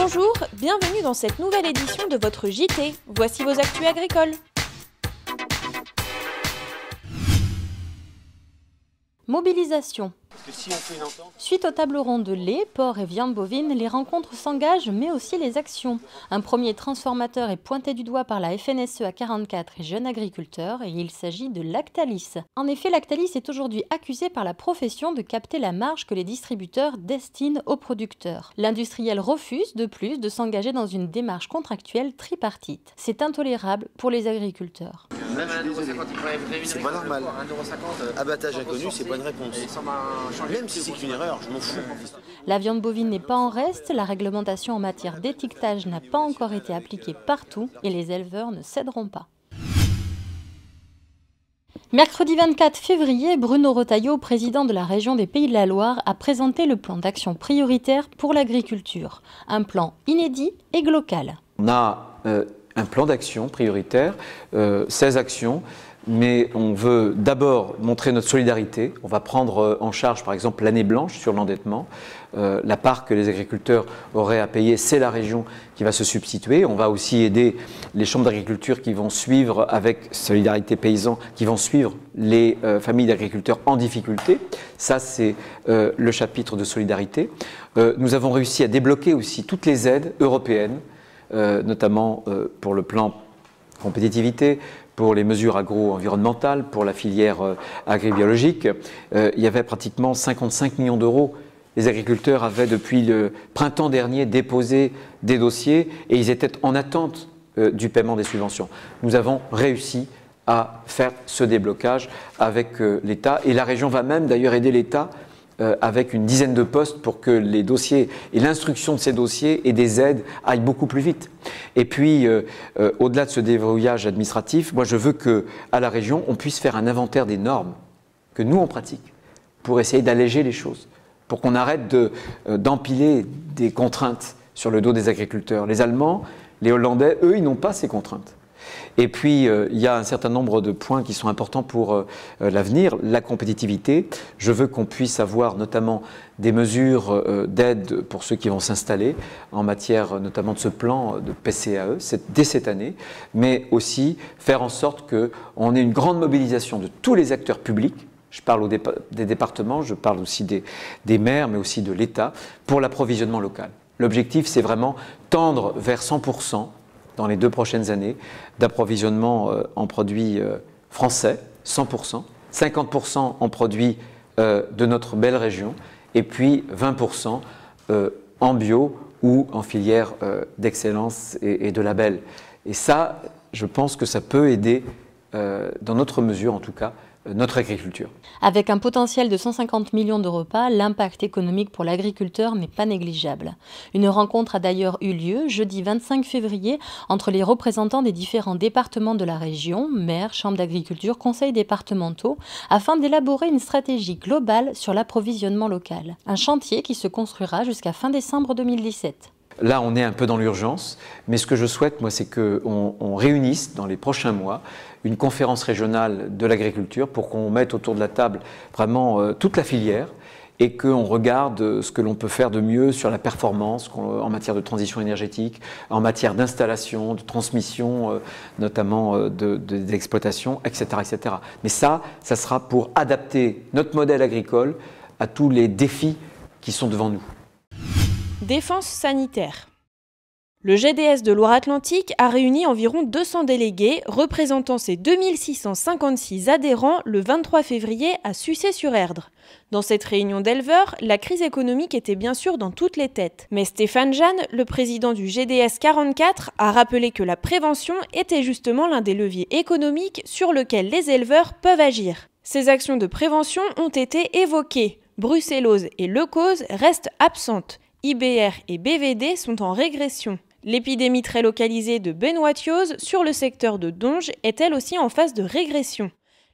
Bonjour, bienvenue dans cette nouvelle édition de votre JT. Voici vos actus agricoles. Mobilisation. Suite au tableau rond de lait, porc et viande bovine, les rencontres s'engagent, mais aussi les actions. Un premier transformateur est pointé du doigt par la FNSE à 44 et jeunes agriculteurs, et il s'agit de Lactalis. En effet, Lactalis est aujourd'hui accusé par la profession de capter la marge que les distributeurs destinent aux producteurs. L'industriel refuse, de plus, de s'engager dans une démarche contractuelle tripartite. C'est intolérable pour les agriculteurs. C'est pas normal. Euh, Abattage inconnu, c'est pas une réponse. Même si c'est une erreur, je m'en fous. La viande bovine n'est pas en reste, la réglementation en matière d'étiquetage n'a pas encore été appliquée partout et les éleveurs ne céderont pas. Mercredi 24 février, Bruno Rotaillot, président de la région des Pays de la Loire, a présenté le plan d'action prioritaire pour l'agriculture, un plan inédit et local. On a euh, un plan d'action prioritaire, 16 euh, actions mais on veut d'abord montrer notre solidarité. On va prendre euh, en charge, par exemple, l'année blanche sur l'endettement. Euh, la part que les agriculteurs auraient à payer, c'est la région qui va se substituer. On va aussi aider les chambres d'agriculture qui vont suivre, avec Solidarité Paysan, qui vont suivre les familles d'agriculteurs en difficulté. Ça, c'est le chapitre de solidarité. nous avons réussi à débloquer aussi toutes les aides européennes euh, notamment euh, pour le plan compétitivité, pour les mesures agro-environnementales, pour la filière euh, agri-biologique. il y avait pratiquement 55 millions d'euros les agriculteurs avaient depuis le printemps dernier déposé des dossiers et ils étaient en attente du paiement des subventions. Nous avons réussi à faire ce déblocage avec l'État et la région va même d'ailleurs aider l'État euh, avec une dizaine de postes pour que les dossiers et l'instruction de ces dossiers et des aides aillent beaucoup plus vite. Et puis, euh, euh, au-delà de ce déverrouillage administratif, moi je veux que à la région, on puisse faire un inventaire des normes que nous on pratique pour essayer d'alléger les choses, pour qu'on arrête d'empiler des contraintes sur le dos des agriculteurs. Les Allemands, les Hollandais, eux, ils n'ont pas ces contraintes. Et puis, euh, il y a un certain nombre de points qui sont importants pour euh, euh, l'avenir. La compétitivité, je veux qu'on puisse avoir notamment des mesures d'aide pour ceux qui vont s'installer en matière notamment de ce plan de PCAE dès cette année, mais aussi faire en sorte qu'on ait une grande mobilisation de tous les acteurs publics je parle des départements, je parle aussi des, des maires, mais aussi de l'État, pour l'approvisionnement local. L'objectif, c'est vraiment tendre vers 100% dans les deux prochaines années d'approvisionnement euh, en produits euh, français, 100%, 50% en produits euh, de notre belle région, et puis 20% en bio ou en filière d'excellence et de label. Et ça, je pense que ça peut aider, dans notre mesure en tout cas, euh, notre agriculture. Avec un potentiel de 150 millions de repas, l'impact économique pour l'agriculteur n'est pas négligeable. Une rencontre a d'ailleurs eu lieu jeudi 25 février entre les représentants des différents départements de la région, maires, chambres d'agriculture, conseils départementaux, afin d'élaborer une stratégie globale sur l'approvisionnement local. Un chantier qui se construira jusqu'à fin décembre 2017. Là, on est un peu dans l'urgence, mais ce que je souhaite, moi, c'est qu'on on réunisse dans les prochains mois une conférence régionale de l'agriculture pour qu'on mette autour de la table vraiment euh, toute la filière et qu'on regarde ce que l'on peut faire de mieux sur la performance euh, en matière de transition énergétique, en matière d'installation, de transmission, euh, notamment d'exploitation, etc., etc. Mais ça, ça sera pour adapter notre modèle agricole à tous les défis qui sont devant nous. Défense sanitaire. Le GDS de Loire-Atlantique a réuni environ 200 délégués représentant ses 2656 adhérents le 23 février à Sucé-sur-Erdre. Dans cette réunion d'éleveurs, la crise économique était bien sûr dans toutes les têtes. Mais Stéphane Jeanne, le président du GDS 44, a rappelé que la prévention était justement l'un des leviers économiques sur lesquels les éleveurs peuvent agir. Ces actions de prévention ont été évoquées. Brucellose et Leucose restent absentes. IBR et BVD sont en régression. L'épidémie très localisée de Benoîtiose sur le secteur de Donge est elle aussi en phase de régression.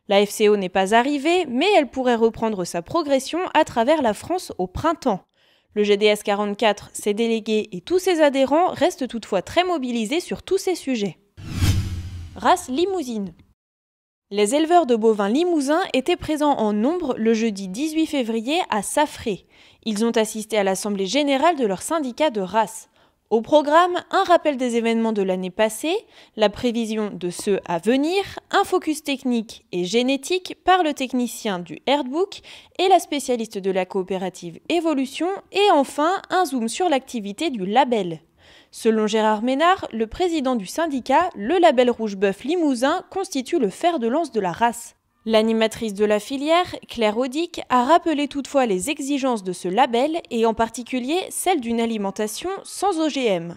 La FCO n'est pas arrivée, mais elle pourrait reprendre sa progression à travers la France au printemps. Le GDS 44, ses délégués et tous ses adhérents restent toutefois très mobilisés sur tous ces sujets. Race limousine. Les éleveurs de bovins limousins étaient présents en nombre le jeudi 18 février à Safré. Ils ont assisté à l'assemblée générale de leur syndicat de race. Au programme, un rappel des événements de l'année passée, la prévision de ceux à venir, un focus technique et génétique par le technicien du Herdbook et la spécialiste de la coopérative Évolution, et enfin un zoom sur l'activité du label. Selon Gérard Ménard, le président du syndicat, le label Rouge Bœuf Limousin constitue le fer de lance de la race. L'animatrice de la filière, Claire Audic, a rappelé toutefois les exigences de ce label et en particulier celle d'une alimentation sans OGM.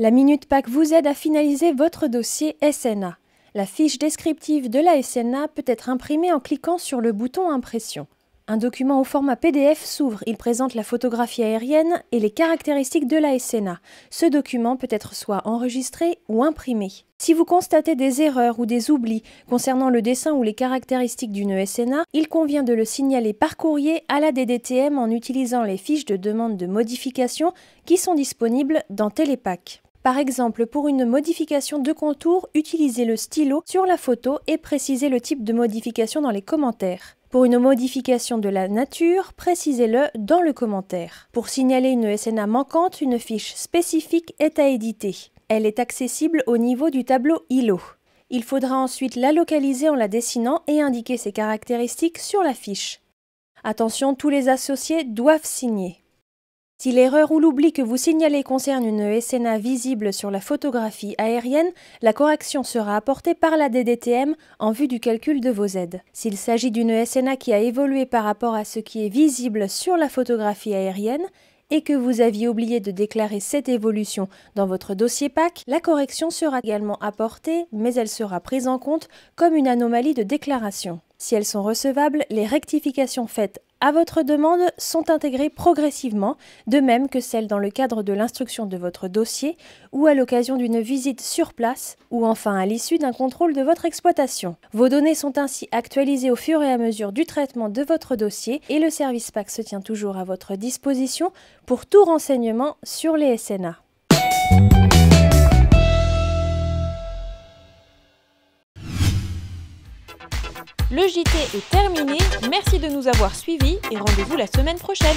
La Minute PAC vous aide à finaliser votre dossier SNA. La fiche descriptive de la SNA peut être imprimée en cliquant sur le bouton Impression. Un document au format PDF s'ouvre. Il présente la photographie aérienne et les caractéristiques de la SNA. Ce document peut être soit enregistré ou imprimé. Si vous constatez des erreurs ou des oublis concernant le dessin ou les caractéristiques d'une SNA, il convient de le signaler par courrier à la DDTM en utilisant les fiches de demande de modification qui sont disponibles dans Télépac. Par exemple, pour une modification de contour, utilisez le stylo sur la photo et précisez le type de modification dans les commentaires. Pour une modification de la nature, précisez-le dans le commentaire. Pour signaler une SNA manquante, une fiche spécifique est à éditer. Elle est accessible au niveau du tableau ILO. Il faudra ensuite la localiser en la dessinant et indiquer ses caractéristiques sur la fiche. Attention, tous les associés doivent signer. Si l'erreur ou l'oubli que vous signalez concerne une SNA visible sur la photographie aérienne, la correction sera apportée par la DDTM en vue du calcul de vos aides. S'il s'agit d'une SNA qui a évolué par rapport à ce qui est visible sur la photographie aérienne, et que vous aviez oublié de déclarer cette évolution dans votre dossier PAC, la correction sera également apportée, mais elle sera prise en compte comme une anomalie de déclaration. Si elles sont recevables, les rectifications faites à votre demande sont intégrées progressivement, de même que celles dans le cadre de l'instruction de votre dossier ou à l'occasion d'une visite sur place ou enfin à l'issue d'un contrôle de votre exploitation. Vos données sont ainsi actualisées au fur et à mesure du traitement de votre dossier et le service PAC se tient toujours à votre disposition pour tout renseignement sur les SNA. Le JT est terminé, merci de nous avoir suivis et rendez-vous la semaine prochaine.